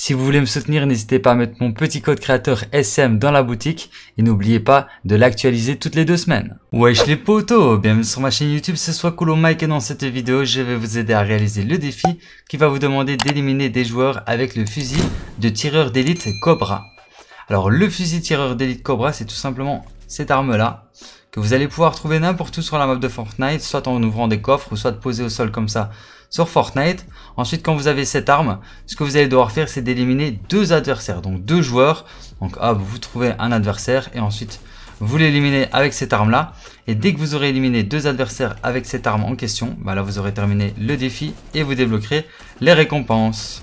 Si vous voulez me soutenir, n'hésitez pas à mettre mon petit code créateur SM dans la boutique et n'oubliez pas de l'actualiser toutes les deux semaines. Wesh les potos, bienvenue sur ma chaîne YouTube, ce soit Cool Mike et dans cette vidéo, je vais vous aider à réaliser le défi qui va vous demander d'éliminer des joueurs avec le fusil de tireur d'élite Cobra. Alors le fusil tireur d'élite Cobra, c'est tout simplement cette arme-là, que vous allez pouvoir trouver n'importe où sur la map de Fortnite, soit en ouvrant des coffres, ou soit posée au sol comme ça sur Fortnite. Ensuite, quand vous avez cette arme, ce que vous allez devoir faire, c'est d'éliminer deux adversaires, donc deux joueurs. Donc hop, ah, vous trouvez un adversaire, et ensuite, vous l'éliminez avec cette arme-là. Et dès que vous aurez éliminé deux adversaires avec cette arme en question, bah là, vous aurez terminé le défi, et vous débloquerez les récompenses.